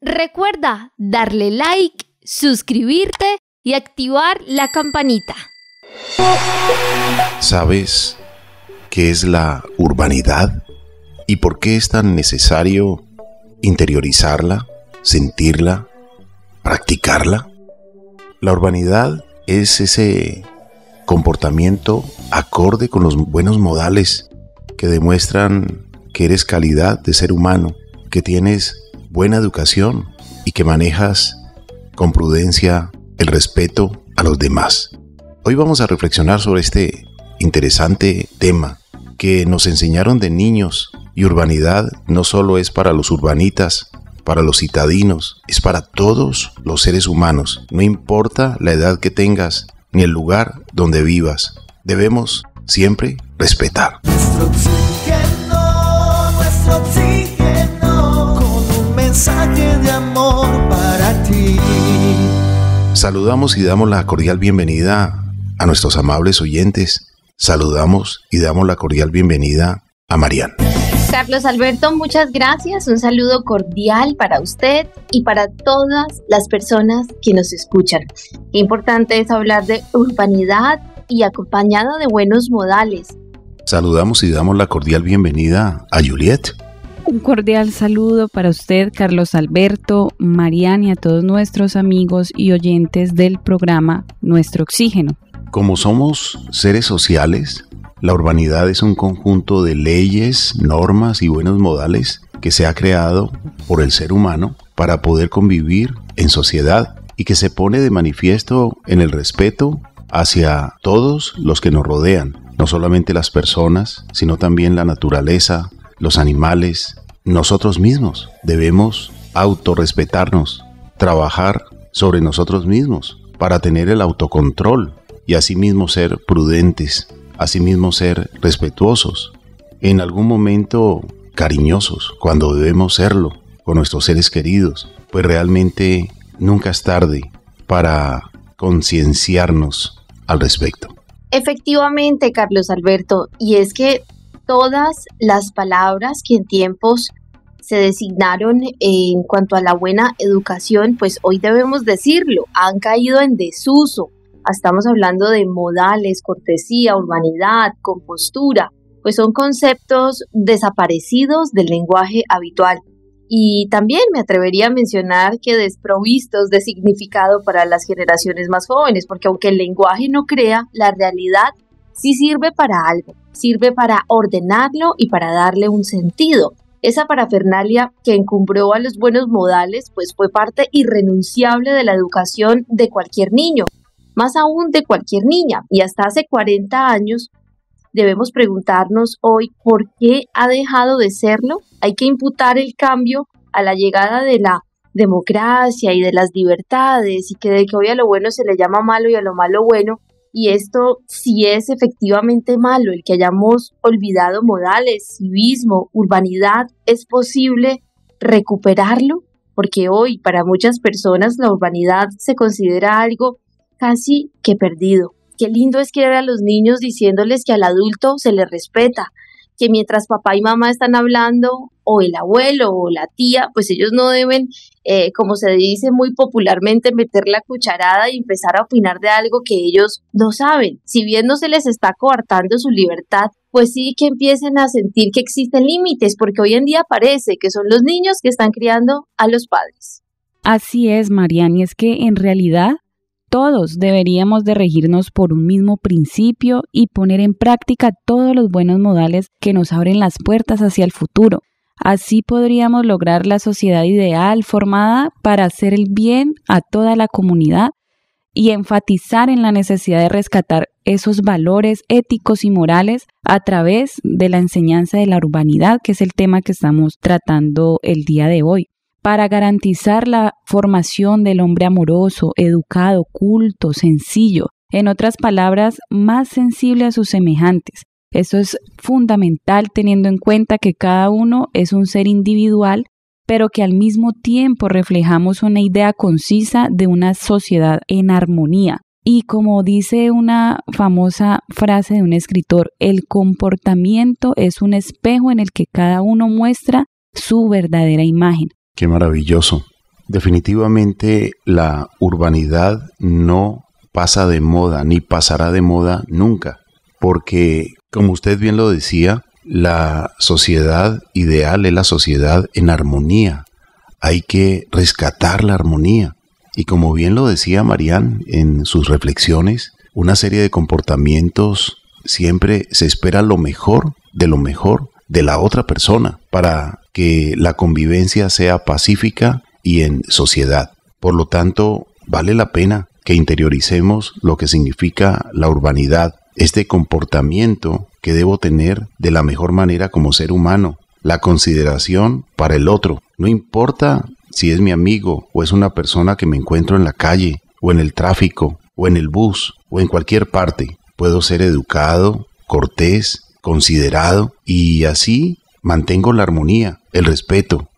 Recuerda darle like, suscribirte y activar la campanita. ¿Sabes qué es la urbanidad? ¿Y por qué es tan necesario interiorizarla, sentirla, practicarla? La urbanidad es ese comportamiento acorde con los buenos modales que demuestran que eres calidad de ser humano, que tienes buena educación y que manejas con prudencia el respeto a los demás. Hoy vamos a reflexionar sobre este interesante tema que nos enseñaron de niños y urbanidad no solo es para los urbanitas, para los citadinos, es para todos los seres humanos, no importa la edad que tengas ni el lugar donde vivas. Debemos siempre respetar. Saludamos y damos la cordial bienvenida a nuestros amables oyentes. Saludamos y damos la cordial bienvenida a Mariana. Carlos Alberto, muchas gracias. Un saludo cordial para usted y para todas las personas que nos escuchan. Qué importante es hablar de urbanidad y acompañada de buenos modales. Saludamos y damos la cordial bienvenida a Juliet. Un cordial saludo para usted, Carlos Alberto, Mariana y a todos nuestros amigos y oyentes del programa Nuestro Oxígeno. Como somos seres sociales, la urbanidad es un conjunto de leyes, normas y buenos modales que se ha creado por el ser humano para poder convivir en sociedad y que se pone de manifiesto en el respeto hacia todos los que nos rodean, no solamente las personas, sino también la naturaleza, los animales, nosotros mismos. Debemos autorrespetarnos, trabajar sobre nosotros mismos para tener el autocontrol y asimismo ser prudentes, asimismo ser respetuosos, en algún momento cariñosos cuando debemos serlo con nuestros seres queridos, pues realmente nunca es tarde para concienciarnos al respecto. Efectivamente, Carlos Alberto, y es que todas las palabras que en tiempos se designaron en cuanto a la buena educación, pues hoy debemos decirlo, han caído en desuso. Estamos hablando de modales, cortesía, urbanidad, compostura, pues son conceptos desaparecidos del lenguaje habitual. Y también me atrevería a mencionar que desprovistos de significado para las generaciones más jóvenes, porque aunque el lenguaje no crea, la realidad sí sirve para algo, sirve para ordenarlo y para darle un sentido. Esa parafernalia que encumbró a los buenos modales, pues fue parte irrenunciable de la educación de cualquier niño, más aún de cualquier niña, y hasta hace 40 años debemos preguntarnos hoy por qué ha dejado de serlo. Hay que imputar el cambio a la llegada de la democracia y de las libertades y que de que hoy a lo bueno se le llama malo y a lo malo bueno, y esto si es efectivamente malo, el que hayamos olvidado modales, civismo, urbanidad, es posible recuperarlo, porque hoy para muchas personas la urbanidad se considera algo casi que perdido. Qué lindo es querer a los niños diciéndoles que al adulto se le respeta, que mientras papá y mamá están hablando, o el abuelo o la tía, pues ellos no deben, eh, como se dice muy popularmente, meter la cucharada y empezar a opinar de algo que ellos no saben. Si bien no se les está coartando su libertad, pues sí que empiecen a sentir que existen límites, porque hoy en día parece que son los niños que están criando a los padres. Así es, Mariani, y es que en realidad todos deberíamos de regirnos por un mismo principio y poner en práctica todos los buenos modales que nos abren las puertas hacia el futuro. Así podríamos lograr la sociedad ideal formada para hacer el bien a toda la comunidad y enfatizar en la necesidad de rescatar esos valores éticos y morales a través de la enseñanza de la urbanidad, que es el tema que estamos tratando el día de hoy para garantizar la formación del hombre amoroso, educado, culto, sencillo, en otras palabras, más sensible a sus semejantes. Eso es fundamental teniendo en cuenta que cada uno es un ser individual, pero que al mismo tiempo reflejamos una idea concisa de una sociedad en armonía. Y como dice una famosa frase de un escritor, el comportamiento es un espejo en el que cada uno muestra su verdadera imagen. Qué maravilloso. Definitivamente la urbanidad no pasa de moda ni pasará de moda nunca, porque, como usted bien lo decía, la sociedad ideal es la sociedad en armonía. Hay que rescatar la armonía. Y como bien lo decía Marían en sus reflexiones, una serie de comportamientos siempre se espera lo mejor de lo mejor de la otra persona para que la convivencia sea pacífica y en sociedad. Por lo tanto, vale la pena que interioricemos lo que significa la urbanidad, este comportamiento que debo tener de la mejor manera como ser humano, la consideración para el otro. No importa si es mi amigo o es una persona que me encuentro en la calle o en el tráfico o en el bus o en cualquier parte. Puedo ser educado, cortés, considerado y así mantengo la armonía, el respeto.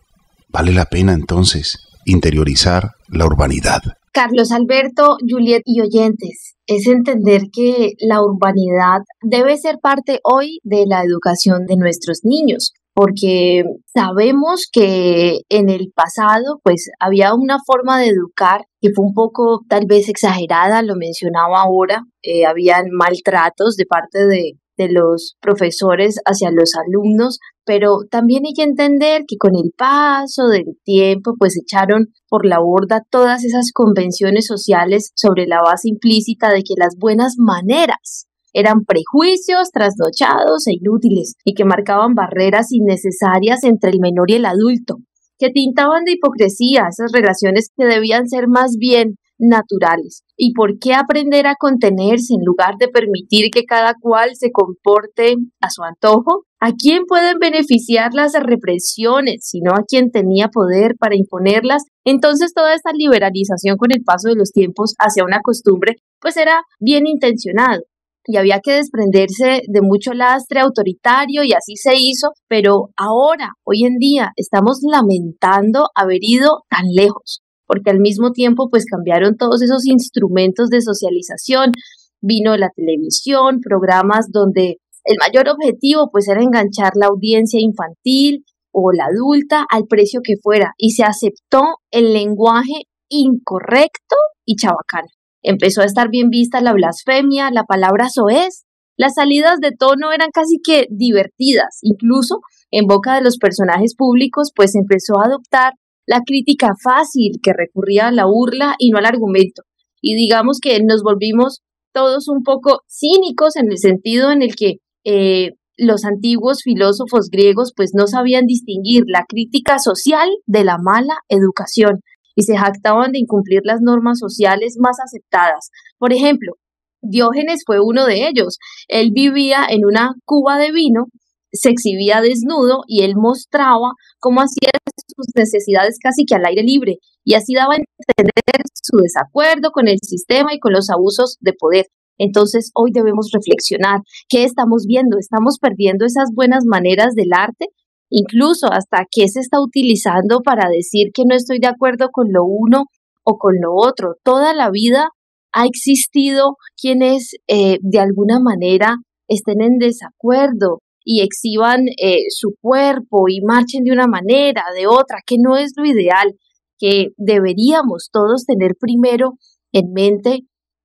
Vale la pena entonces interiorizar la urbanidad. Carlos Alberto, Juliet y oyentes, es entender que la urbanidad debe ser parte hoy de la educación de nuestros niños, porque sabemos que en el pasado pues había una forma de educar que fue un poco tal vez exagerada, lo mencionaba ahora, eh, habían maltratos de parte de de los profesores hacia los alumnos, pero también hay que entender que con el paso del tiempo pues echaron por la borda todas esas convenciones sociales sobre la base implícita de que las buenas maneras eran prejuicios trasnochados e inútiles y que marcaban barreras innecesarias entre el menor y el adulto, que tintaban de hipocresía esas relaciones que debían ser más bien naturales ¿Y por qué aprender a contenerse en lugar de permitir que cada cual se comporte a su antojo? ¿A quién pueden beneficiar las represiones, sino a quien tenía poder para imponerlas? Entonces toda esta liberalización con el paso de los tiempos hacia una costumbre, pues era bien intencionado y había que desprenderse de mucho lastre autoritario y así se hizo, pero ahora, hoy en día, estamos lamentando haber ido tan lejos porque al mismo tiempo pues cambiaron todos esos instrumentos de socialización, vino la televisión, programas donde el mayor objetivo pues era enganchar la audiencia infantil o la adulta al precio que fuera y se aceptó el lenguaje incorrecto y chabacano. Empezó a estar bien vista la blasfemia, la palabra soez, las salidas de tono eran casi que divertidas, incluso en boca de los personajes públicos pues empezó a adoptar la crítica fácil que recurría a la burla y no al argumento. Y digamos que nos volvimos todos un poco cínicos en el sentido en el que eh, los antiguos filósofos griegos pues no sabían distinguir la crítica social de la mala educación y se jactaban de incumplir las normas sociales más aceptadas. Por ejemplo, Diógenes fue uno de ellos. Él vivía en una cuba de vino se exhibía desnudo y él mostraba cómo hacía sus necesidades casi que al aire libre y así daba a entender su desacuerdo con el sistema y con los abusos de poder. Entonces hoy debemos reflexionar qué estamos viendo, estamos perdiendo esas buenas maneras del arte, incluso hasta qué se está utilizando para decir que no estoy de acuerdo con lo uno o con lo otro. Toda la vida ha existido quienes eh, de alguna manera estén en desacuerdo y exhiban eh, su cuerpo y marchen de una manera, de otra, que no es lo ideal, que deberíamos todos tener primero en mente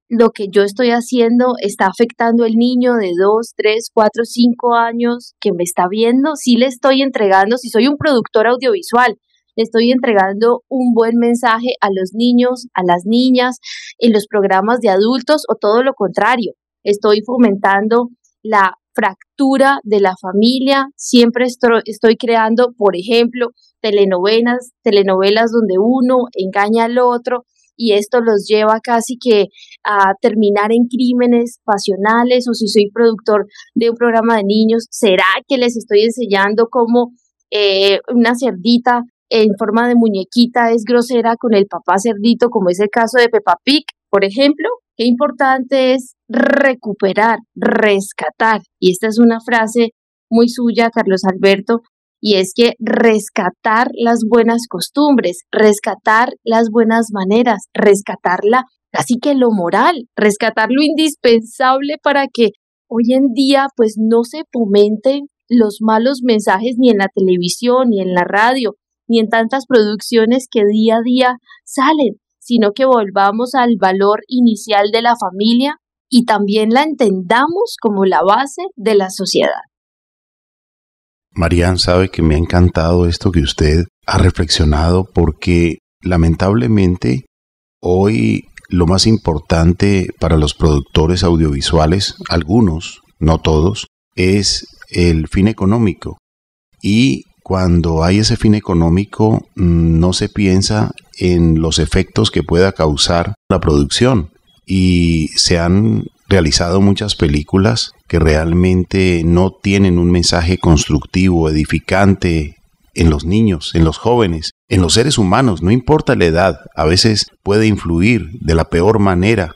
lo que yo estoy haciendo está afectando al niño de 2, 3, 4, 5 años que me está viendo, si le estoy entregando, si soy un productor audiovisual, le estoy entregando un buen mensaje a los niños, a las niñas, en los programas de adultos o todo lo contrario, estoy fomentando la fractura de la familia. Siempre estoy, creando, por ejemplo, telenovelas, telenovelas donde uno engaña al otro y esto los lleva casi que a terminar en crímenes pasionales o si soy productor de un programa de niños, ¿será que les estoy enseñando cómo eh, una cerdita en forma de muñequita es grosera con el papá cerdito, como es el caso de Peppa Pig, por ejemplo? Qué importante es recuperar, rescatar. Y esta es una frase muy suya, Carlos Alberto, y es que rescatar las buenas costumbres, rescatar las buenas maneras, rescatarla, así que lo moral, rescatar lo indispensable para que hoy en día pues no se fomenten los malos mensajes ni en la televisión, ni en la radio, ni en tantas producciones que día a día salen sino que volvamos al valor inicial de la familia y también la entendamos como la base de la sociedad. Marian sabe que me ha encantado esto que usted ha reflexionado porque lamentablemente hoy lo más importante para los productores audiovisuales, algunos, no todos, es el fin económico y cuando hay ese fin económico mm, no se piensa en los efectos que pueda causar la producción y se han realizado muchas películas que realmente no tienen un mensaje constructivo, edificante en los niños, en los jóvenes, en los seres humanos, no importa la edad, a veces puede influir de la peor manera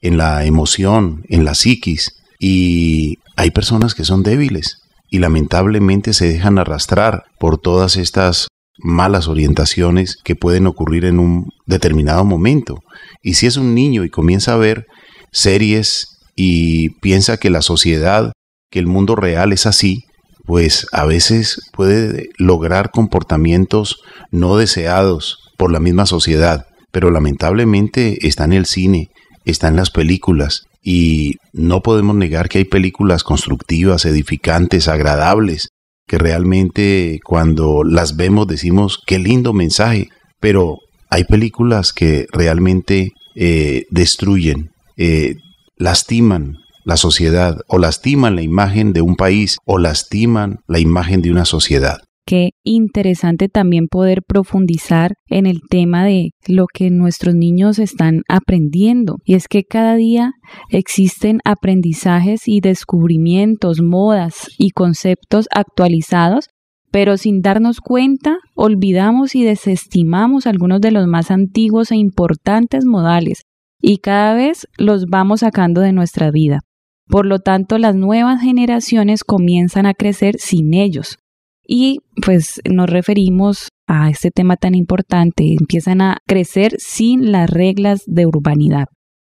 en la emoción, en la psiquis, y hay personas que son débiles, y lamentablemente se dejan arrastrar por todas estas malas orientaciones que pueden ocurrir en un determinado momento. Y si es un niño y comienza a ver series y piensa que la sociedad, que el mundo real es así, pues a veces puede lograr comportamientos no deseados por la misma sociedad, pero lamentablemente está en el cine, está en las películas y no podemos negar que hay películas constructivas, edificantes, agradables, que realmente cuando las vemos decimos, qué lindo mensaje, pero hay películas que realmente eh, destruyen, eh, lastiman la sociedad o lastiman la imagen de un país o lastiman la imagen de una sociedad. Qué interesante también poder profundizar en el tema de lo que nuestros niños están aprendiendo. Y es que cada día existen aprendizajes y descubrimientos, modas y conceptos actualizados pero sin darnos cuenta olvidamos y desestimamos algunos de los más antiguos e importantes modales y cada vez los vamos sacando de nuestra vida. Por lo tanto, las nuevas generaciones comienzan a crecer sin ellos, y pues nos referimos a este tema tan importante. Empiezan a crecer sin las reglas de urbanidad.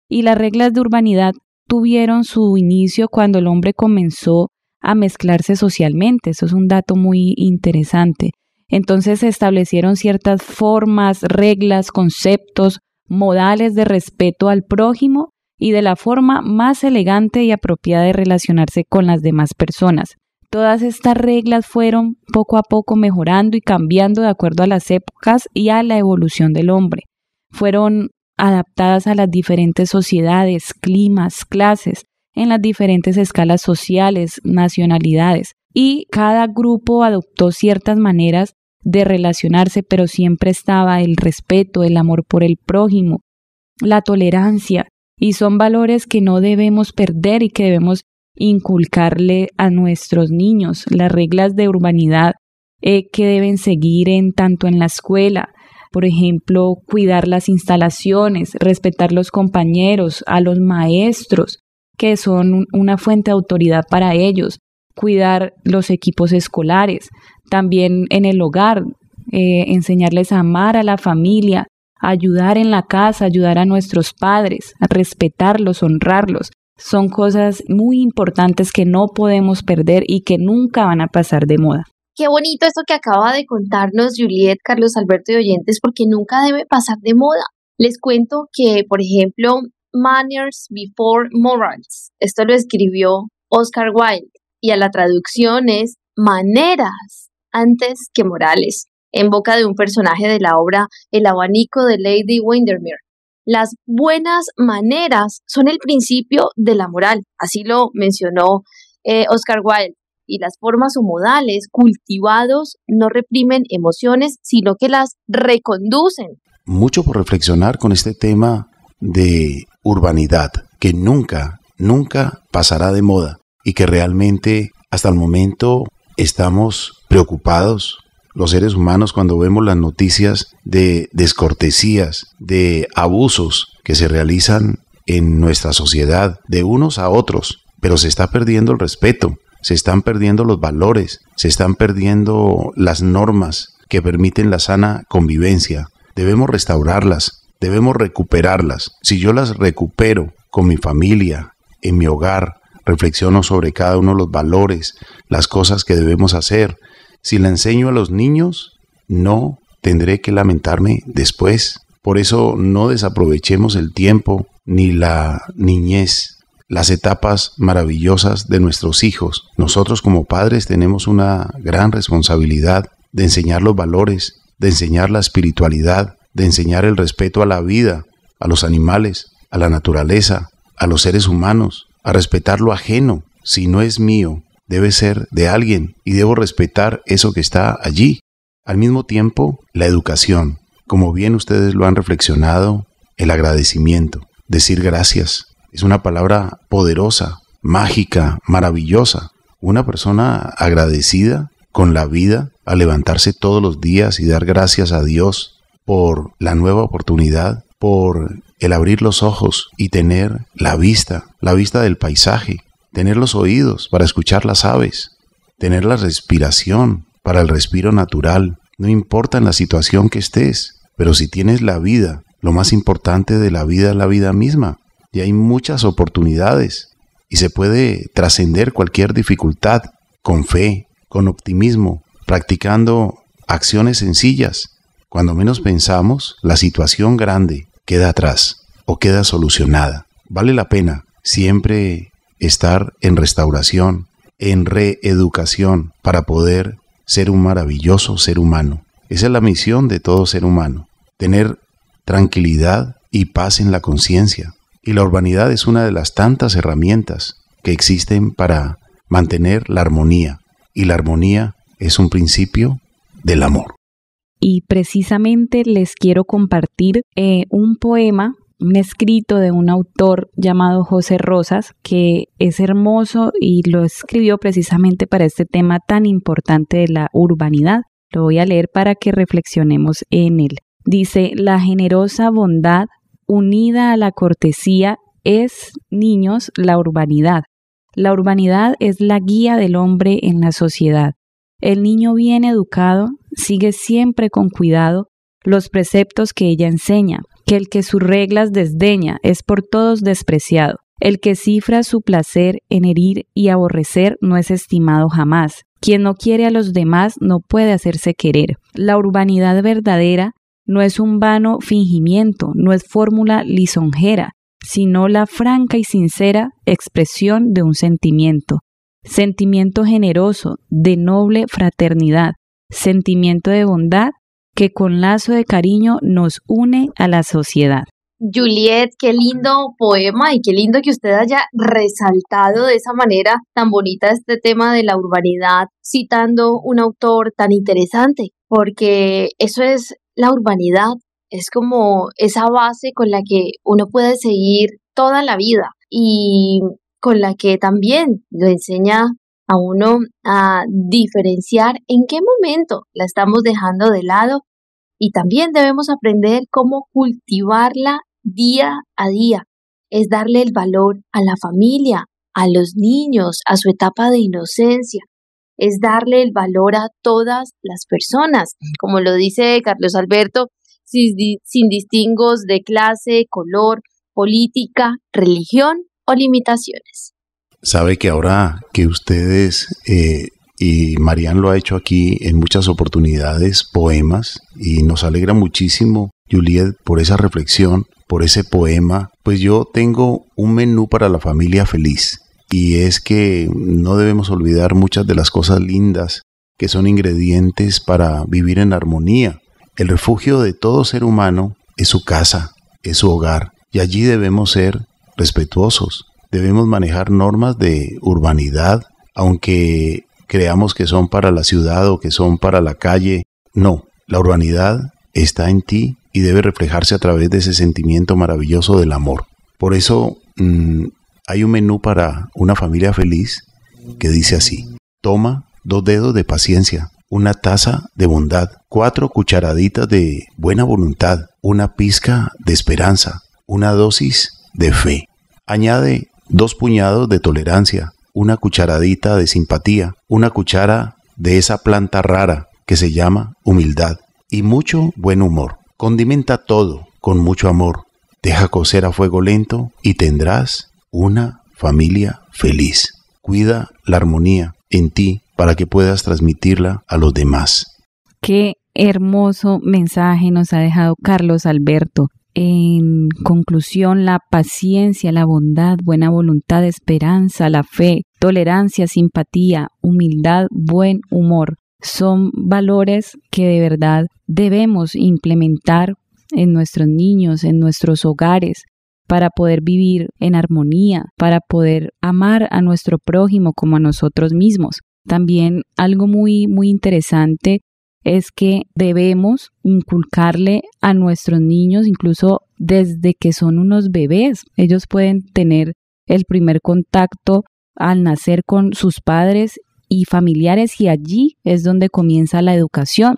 Y las reglas de urbanidad tuvieron su inicio cuando el hombre comenzó a mezclarse socialmente. Eso es un dato muy interesante. Entonces se establecieron ciertas formas, reglas, conceptos, modales de respeto al prójimo y de la forma más elegante y apropiada de relacionarse con las demás personas. Todas estas reglas fueron poco a poco mejorando y cambiando de acuerdo a las épocas y a la evolución del hombre. Fueron adaptadas a las diferentes sociedades, climas, clases, en las diferentes escalas sociales, nacionalidades, y cada grupo adoptó ciertas maneras de relacionarse, pero siempre estaba el respeto, el amor por el prójimo, la tolerancia, y son valores que no debemos perder y que debemos inculcarle a nuestros niños, las reglas de urbanidad eh, que deben seguir en tanto en la escuela, por ejemplo, cuidar las instalaciones, respetar los compañeros, a los maestros, que son una fuente de autoridad para ellos, cuidar los equipos escolares, también en el hogar, eh, enseñarles a amar a la familia, ayudar en la casa, ayudar a nuestros padres, a respetarlos, honrarlos son cosas muy importantes que no podemos perder y que nunca van a pasar de moda. Qué bonito esto que acaba de contarnos Juliet, Carlos Alberto y Oyentes, porque nunca debe pasar de moda. Les cuento que, por ejemplo, Manners Before Morals, esto lo escribió Oscar Wilde y a la traducción es maneras antes que morales, en boca de un personaje de la obra El abanico de Lady Windermere las buenas maneras son el principio de la moral, así lo mencionó eh, Oscar Wilde, y las formas o modales cultivados no reprimen emociones, sino que las reconducen. Mucho por reflexionar con este tema de urbanidad, que nunca, nunca pasará de moda y que realmente hasta el momento estamos preocupados los seres humanos cuando vemos las noticias de descortesías, de abusos que se realizan en nuestra sociedad de unos a otros, pero se está perdiendo el respeto, se están perdiendo los valores, se están perdiendo las normas que permiten la sana convivencia. Debemos restaurarlas, debemos recuperarlas. Si yo las recupero con mi familia, en mi hogar, reflexiono sobre cada uno de los valores, las cosas que debemos hacer, si la enseño a los niños, no tendré que lamentarme después. Por eso no desaprovechemos el tiempo ni la niñez, las etapas maravillosas de nuestros hijos. Nosotros como padres tenemos una gran responsabilidad de enseñar los valores, de enseñar la espiritualidad, de enseñar el respeto a la vida, a los animales, a la naturaleza, a los seres humanos, a respetar lo ajeno. Si no es mío, debe ser de alguien y debo respetar eso que está allí. Al mismo tiempo, la educación, como bien ustedes lo han reflexionado, el agradecimiento, decir gracias, es una palabra poderosa, mágica, maravillosa. Una persona agradecida con la vida, a levantarse todos los días y dar gracias a Dios por la nueva oportunidad, por el abrir los ojos y tener la vista, la vista del paisaje, tener los oídos para escuchar las aves, tener la respiración para el respiro natural, no importa en la situación que estés, pero si tienes la vida, lo más importante de la vida es la vida misma, y hay muchas oportunidades, y se puede trascender cualquier dificultad con fe, con optimismo, practicando acciones sencillas. Cuando menos pensamos, la situación grande queda atrás o queda solucionada. Vale la pena siempre estar en restauración, en reeducación, para poder ser un maravilloso ser humano. Esa es la misión de todo ser humano, tener tranquilidad y paz en la conciencia. Y la urbanidad es una de las tantas herramientas que existen para mantener la armonía. Y la armonía es un principio del amor. Y precisamente les quiero compartir eh, un poema un escrito de un autor llamado José Rosas, que es hermoso y lo escribió precisamente para este tema tan importante de la urbanidad. Lo voy a leer para que reflexionemos en él. Dice, la generosa bondad unida a la cortesía es, niños, la urbanidad. La urbanidad es la guía del hombre en la sociedad. El niño bien educado sigue siempre con cuidado los preceptos que ella enseña, que el que sus reglas desdeña es por todos despreciado. El que cifra su placer en herir y aborrecer no es estimado jamás. Quien no quiere a los demás no puede hacerse querer. La urbanidad verdadera no es un vano fingimiento, no es fórmula lisonjera, sino la franca y sincera expresión de un sentimiento. Sentimiento generoso, de noble fraternidad, sentimiento de bondad que con lazo de cariño nos une a la sociedad. Juliet, qué lindo poema y qué lindo que usted haya resaltado de esa manera tan bonita este tema de la urbanidad, citando un autor tan interesante, porque eso es la urbanidad, es como esa base con la que uno puede seguir toda la vida y con la que también lo enseña a uno a diferenciar en qué momento la estamos dejando de lado y también debemos aprender cómo cultivarla día a día. Es darle el valor a la familia, a los niños, a su etapa de inocencia. Es darle el valor a todas las personas. Como lo dice Carlos Alberto, sin distingos de clase, color, política, religión o limitaciones sabe que ahora que ustedes, eh, y Marian lo ha hecho aquí en muchas oportunidades, poemas, y nos alegra muchísimo, Juliet, por esa reflexión, por ese poema, pues yo tengo un menú para la familia feliz. Y es que no debemos olvidar muchas de las cosas lindas que son ingredientes para vivir en armonía. El refugio de todo ser humano es su casa, es su hogar, y allí debemos ser respetuosos, debemos manejar normas de urbanidad, aunque creamos que son para la ciudad o que son para la calle. No, la urbanidad está en ti y debe reflejarse a través de ese sentimiento maravilloso del amor. Por eso mm, hay un menú para una familia feliz que dice así, toma dos dedos de paciencia, una taza de bondad, cuatro cucharaditas de buena voluntad, una pizca de esperanza, una dosis de fe. Añade dos puñados de tolerancia, una cucharadita de simpatía, una cuchara de esa planta rara que se llama humildad y mucho buen humor. Condimenta todo con mucho amor. Deja cocer a fuego lento y tendrás una familia feliz. Cuida la armonía en ti para que puedas transmitirla a los demás. Qué hermoso mensaje nos ha dejado Carlos Alberto. En conclusión, la paciencia, la bondad, buena voluntad, esperanza, la fe, tolerancia, simpatía, humildad, buen humor son valores que de verdad debemos implementar en nuestros niños, en nuestros hogares, para poder vivir en armonía, para poder amar a nuestro prójimo como a nosotros mismos. También algo muy muy interesante es que debemos inculcarle a nuestros niños, incluso desde que son unos bebés, ellos pueden tener el primer contacto al nacer con sus padres y familiares y allí es donde comienza la educación.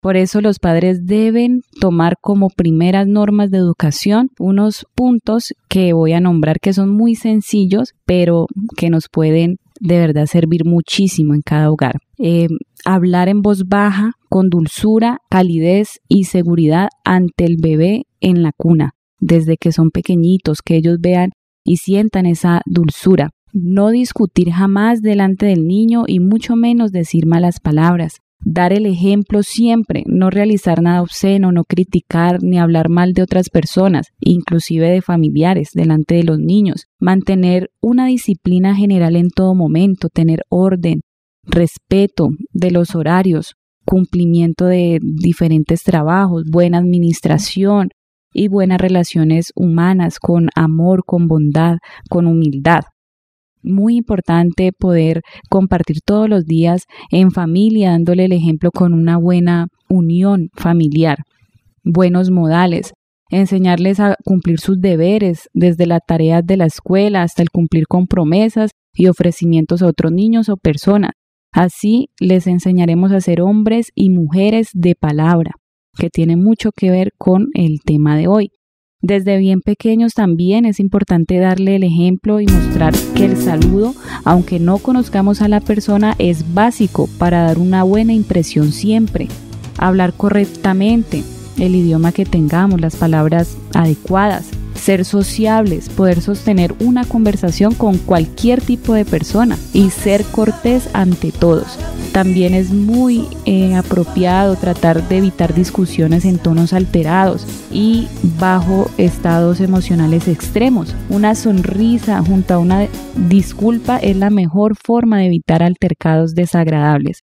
Por eso los padres deben tomar como primeras normas de educación unos puntos que voy a nombrar que son muy sencillos, pero que nos pueden de verdad servir muchísimo en cada hogar. Eh, hablar en voz baja con dulzura, calidez y seguridad ante el bebé en la cuna, desde que son pequeñitos, que ellos vean y sientan esa dulzura. No discutir jamás delante del niño y mucho menos decir malas palabras. Dar el ejemplo siempre, no realizar nada obsceno, no criticar ni hablar mal de otras personas, inclusive de familiares, delante de los niños. Mantener una disciplina general en todo momento, tener orden, respeto de los horarios, cumplimiento de diferentes trabajos, buena administración y buenas relaciones humanas con amor, con bondad, con humildad. Muy importante poder compartir todos los días en familia, dándole el ejemplo con una buena unión familiar, buenos modales, enseñarles a cumplir sus deberes, desde las tareas de la escuela hasta el cumplir con promesas y ofrecimientos a otros niños o personas, Así les enseñaremos a ser hombres y mujeres de palabra, que tiene mucho que ver con el tema de hoy. Desde bien pequeños también es importante darle el ejemplo y mostrar que el saludo, aunque no conozcamos a la persona, es básico para dar una buena impresión siempre. Hablar correctamente, el idioma que tengamos, las palabras adecuadas, ser sociables, poder sostener una conversación con cualquier tipo de persona y ser cortés ante todos. También es muy eh, apropiado tratar de evitar discusiones en tonos alterados y bajo estados emocionales extremos. Una sonrisa junto a una disculpa es la mejor forma de evitar altercados desagradables.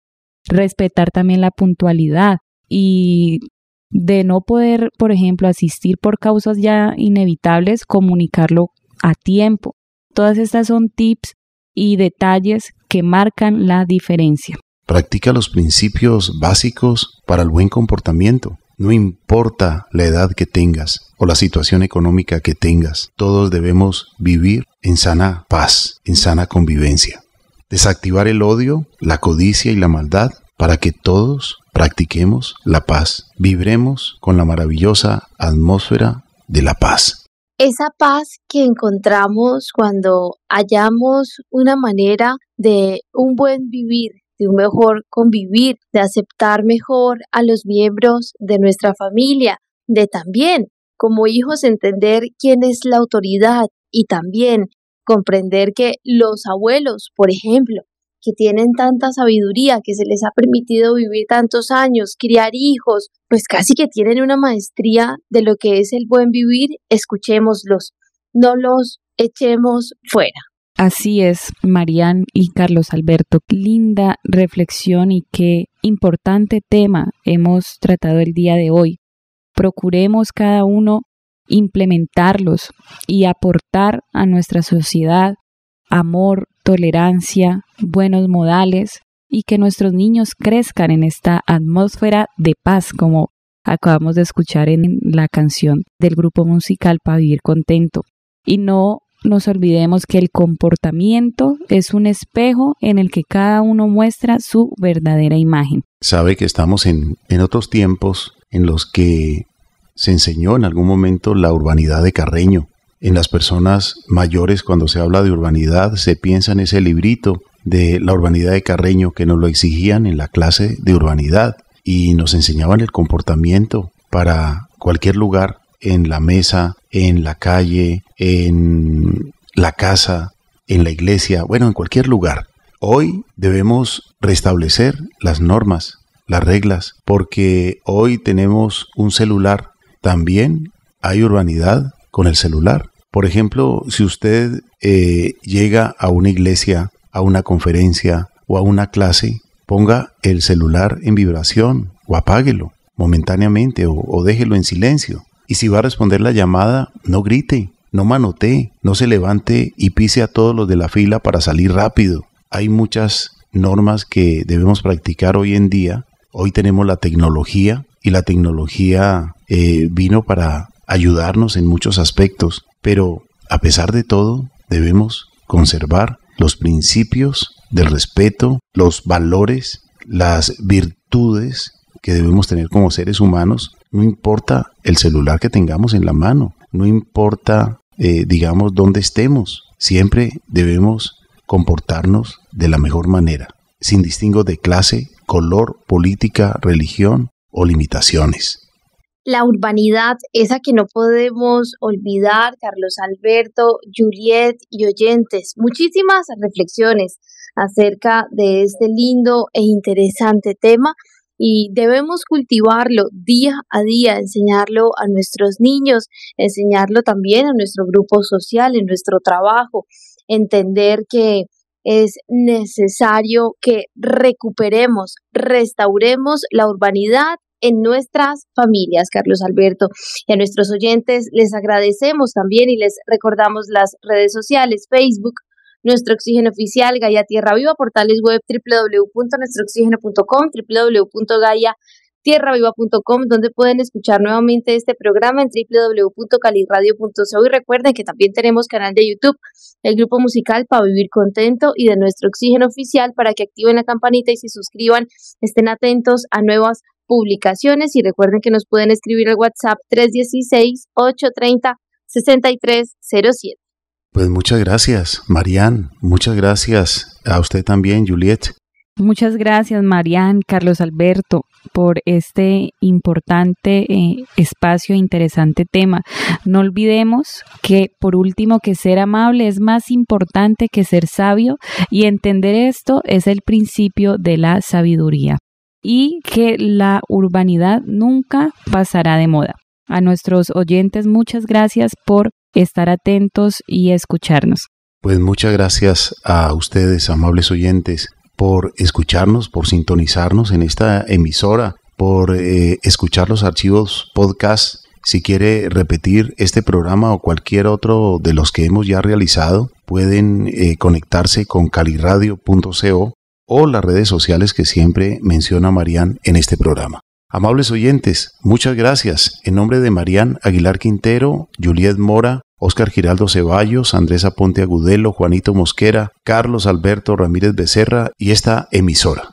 Respetar también la puntualidad y de no poder, por ejemplo, asistir por causas ya inevitables, comunicarlo a tiempo. Todas estas son tips y detalles que marcan la diferencia. Practica los principios básicos para el buen comportamiento. No importa la edad que tengas o la situación económica que tengas, todos debemos vivir en sana paz, en sana convivencia. Desactivar el odio, la codicia y la maldad para que todos practiquemos la paz, vibremos con la maravillosa atmósfera de la paz. Esa paz que encontramos cuando hallamos una manera de un buen vivir, de un mejor convivir, de aceptar mejor a los miembros de nuestra familia, de también como hijos entender quién es la autoridad y también comprender que los abuelos, por ejemplo, que tienen tanta sabiduría, que se les ha permitido vivir tantos años, criar hijos, pues casi que tienen una maestría de lo que es el buen vivir, escuchémoslos, no los echemos fuera. Así es, Marían y Carlos Alberto. Linda reflexión y qué importante tema hemos tratado el día de hoy. Procuremos cada uno implementarlos y aportar a nuestra sociedad amor, tolerancia, buenos modales y que nuestros niños crezcan en esta atmósfera de paz, como acabamos de escuchar en la canción del grupo musical para vivir contento. Y no nos olvidemos que el comportamiento es un espejo en el que cada uno muestra su verdadera imagen. Sabe que estamos en, en otros tiempos en los que se enseñó en algún momento la urbanidad de Carreño, en las personas mayores, cuando se habla de urbanidad, se piensa en ese librito de la urbanidad de Carreño que nos lo exigían en la clase de urbanidad y nos enseñaban el comportamiento para cualquier lugar, en la mesa, en la calle, en la casa, en la iglesia, bueno, en cualquier lugar. Hoy debemos restablecer las normas, las reglas, porque hoy tenemos un celular. También hay urbanidad con el celular. Por ejemplo, si usted eh, llega a una iglesia, a una conferencia o a una clase, ponga el celular en vibración o apáguelo momentáneamente o, déjelo en silencio. Y si va a responder la llamada, no grite, no manotee, no se levante y pise a todos los de la fila para salir rápido. Hay muchas normas que debemos practicar hoy en día. Hoy tenemos la tecnología y la tecnología eh, vino para ayudarnos en muchos aspectos, pero, a pesar de todo, debemos conservar los principios del respeto, los valores, las virtudes que debemos tener como seres humanos. No importa el celular que tengamos en la mano, no importa, eh, digamos, dónde estemos, siempre debemos comportarnos de la mejor manera, sin distingo de clase, color, política, religión o limitaciones la urbanidad, esa que no podemos olvidar, Carlos Alberto, Juliet y oyentes. Muchísimas reflexiones acerca de este lindo e interesante tema y debemos cultivarlo día a día, enseñarlo a nuestros niños, enseñarlo también a nuestro grupo social, en nuestro trabajo, entender que es necesario que recuperemos, restauremos la urbanidad en nuestras familias, Carlos Alberto. Y a nuestros oyentes les agradecemos también y les recordamos las redes sociales, Facebook, nuestro oxígeno oficial, Gaia Tierra Viva, portales web www.nuestrooxígeno.com, www.gaia donde pueden escuchar nuevamente este programa en www.calirradio.co. Y recuerden que también tenemos canal de YouTube, el grupo musical para vivir contento y de nuestro oxígeno oficial para que activen la campanita y se suscriban, estén atentos a nuevas publicaciones y recuerden que nos pueden escribir al WhatsApp 316-830-6307. Pues muchas gracias, Marían. Muchas gracias a usted también, Juliet. Muchas gracias, Marían, Carlos Alberto, por este importante eh, espacio, e interesante tema. No olvidemos que, por último, que ser amable es más importante que ser sabio y entender esto es el principio de la sabiduría y que la urbanidad nunca pasará de moda. A nuestros oyentes, muchas gracias por estar atentos y escucharnos. Pues muchas gracias a ustedes, amables oyentes, por escucharnos, por sintonizarnos en esta emisora, por eh, escuchar los archivos podcast. Si quiere repetir este programa o cualquier otro de los que hemos ya realizado, pueden eh, conectarse con caliradio.co o las redes sociales que siempre menciona Marían en este programa. Amables oyentes, muchas gracias. En nombre de Marían Aguilar Quintero, Juliet Mora, Óscar Giraldo Ceballos, Andrés Aponte Agudelo, Juanito Mosquera, Carlos Alberto Ramírez Becerra y esta emisora.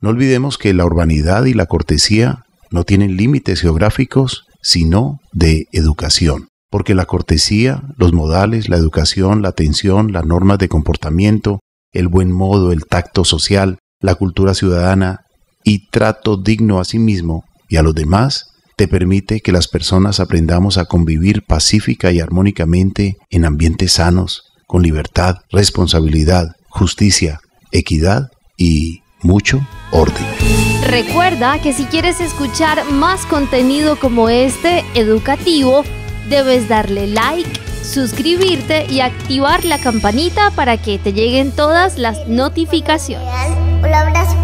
No olvidemos que la urbanidad y la cortesía no tienen límites geográficos, sino de educación, porque la cortesía, los modales, la educación, la atención, las normas de comportamiento, el buen modo, el tacto social, la cultura ciudadana y trato digno a sí mismo y a los demás, te permite que las personas aprendamos a convivir pacífica y armónicamente en ambientes sanos, con libertad, responsabilidad, justicia, equidad y mucho orden. Recuerda que si quieres escuchar más contenido como este educativo, debes darle like suscribirte y activar la campanita para que te lleguen todas las notificaciones. Un abrazo